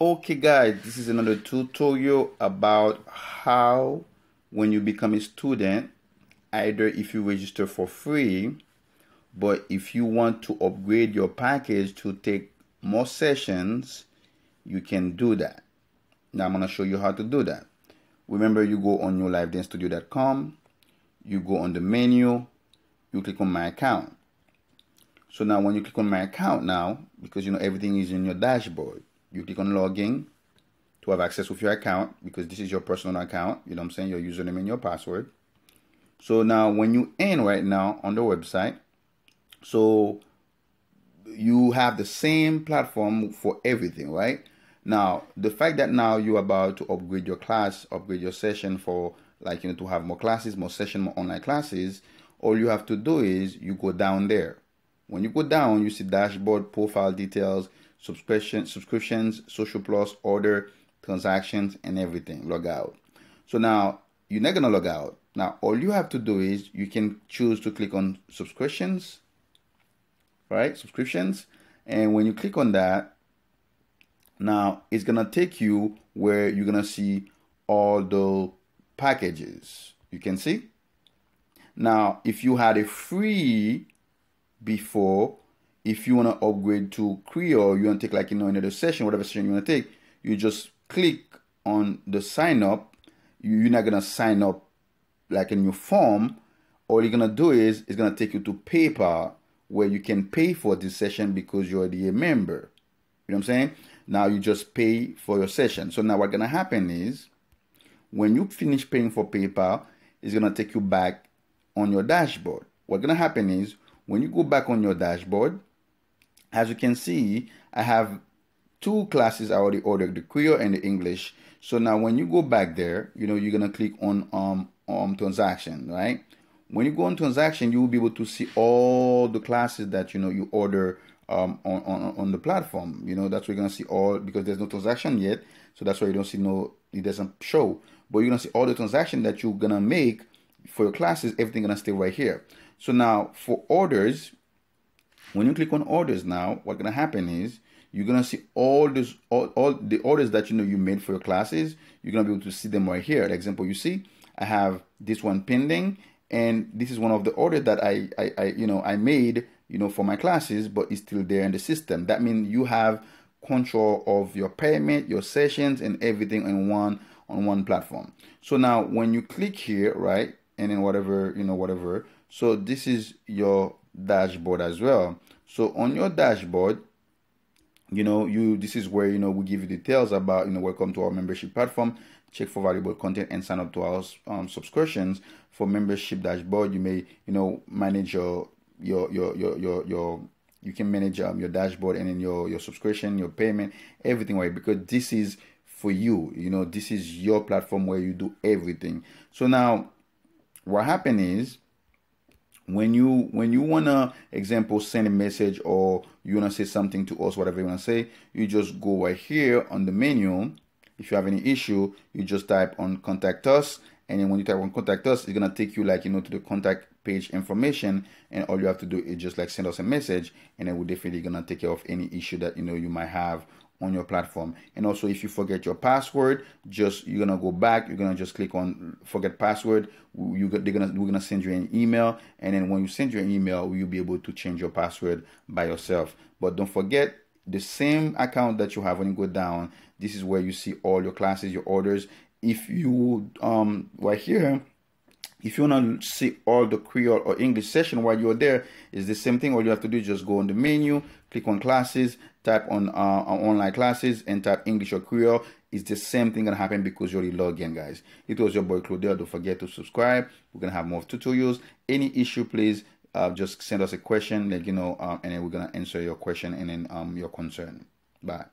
okay guys this is another tutorial about how when you become a student either if you register for free but if you want to upgrade your package to take more sessions you can do that now i'm going to show you how to do that remember you go on your live studio.com. you go on the menu you click on my account so now when you click on my account now because you know everything is in your dashboard you click on login to have access with your account because this is your personal account you know what i'm saying your username and your password so now when you in right now on the website so you have the same platform for everything right now the fact that now you're about to upgrade your class upgrade your session for like you know to have more classes more session more online classes all you have to do is you go down there when you go down you see dashboard profile details subscription, subscriptions, Social Plus, order, transactions, and everything. Log out. So now you're not gonna log out. Now all you have to do is you can choose to click on subscriptions, right? Subscriptions, and when you click on that, now it's gonna take you where you're gonna see all the packages. You can see. Now, if you had a free before, if you want to upgrade to Creo, you want to take like, you know, another session, whatever session you want to take, you just click on the sign up. You're not going to sign up like in your form. All you're going to do is it's going to take you to PayPal where you can pay for this session because you're already a member. You know what I'm saying? Now you just pay for your session. So now what's going to happen is when you finish paying for PayPal, it's going to take you back on your dashboard. What's going to happen is when you go back on your dashboard, as you can see, I have two classes I already ordered, the Creole and the English. So now when you go back there, you know, you're going to click on um, um, transaction, right? When you go on transaction, you will be able to see all the classes that, you know, you order um, on, on, on the platform. You know, that's where you're going to see all, because there's no transaction yet. So that's why you don't see no, it doesn't show. But you're going to see all the transaction that you're going to make for your classes, everything going to stay right here. So now for orders, when you click on orders now, what's gonna happen is you're gonna see all those all, all the orders that you know you made for your classes. You're gonna be able to see them right here. example you see, I have this one pending, and this is one of the orders that I, I, I you know I made you know for my classes, but it's still there in the system. That means you have control of your payment, your sessions, and everything in one on one platform. So now when you click here, right, and then whatever, you know, whatever. So this is your dashboard as well. So on your dashboard, you know, you this is where you know we give you details about you know welcome to our membership platform, check for valuable content, and sign up to our um, subscriptions. For membership dashboard, you may you know manage your your your your your, your you can manage um, your dashboard and then your your subscription, your payment, everything right because this is for you. You know, this is your platform where you do everything. So now, what happened is when you when you wanna example send a message or you wanna say something to us whatever you wanna say you just go right here on the menu if you have any issue you just type on contact us and then when you type on contact us it's gonna take you like you know to the contact page information and all you have to do is just like send us a message and then we're definitely gonna take care of any issue that you know you might have on your platform and also if you forget your password just you're gonna go back you're gonna just click on forget password you they're gonna we're gonna send you an email and then when you send your email you'll be able to change your password by yourself but don't forget the same account that you have when you go down this is where you see all your classes your orders if you um right here if you want to see all the Creole or English session while you're there, it's the same thing. All you have to do is just go on the menu, click on classes, type on uh, online classes, and type English or Creole. It's the same thing gonna happen because you already logged in, guys. It was your boy Claudel. Don't forget to subscribe. We're gonna have more tutorials. Any issue, please uh, just send us a question, like you know, um, and then we're gonna answer your question and then um, your concern. Bye.